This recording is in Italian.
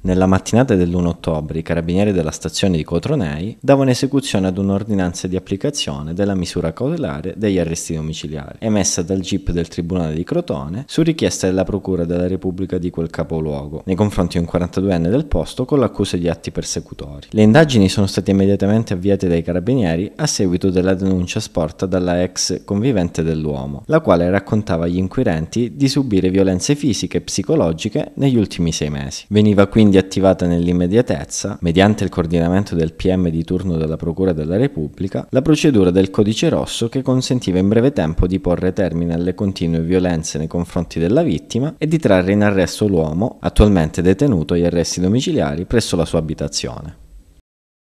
Nella mattinata dell'1 ottobre i carabinieri della stazione di Cotronei davano esecuzione ad un'ordinanza di applicazione della misura cautelare degli arresti domiciliari, emessa dal GIP del Tribunale di Crotone su richiesta della Procura della Repubblica di quel capoluogo, nei confronti di un 42enne del posto con l'accusa di atti persecutori. Le indagini sono state immediatamente avviate dai carabinieri a seguito della denuncia sporta dalla ex convivente dell'uomo, la quale raccontava agli inquirenti di subire violenze fisiche e psicologiche negli ultimi sei mesi. Veniva quindi quindi attivata nell'immediatezza, mediante il coordinamento del PM di turno della Procura della Repubblica, la procedura del codice rosso che consentiva in breve tempo di porre termine alle continue violenze nei confronti della vittima e di trarre in arresto l'uomo, attualmente detenuto agli arresti domiciliari presso la sua abitazione.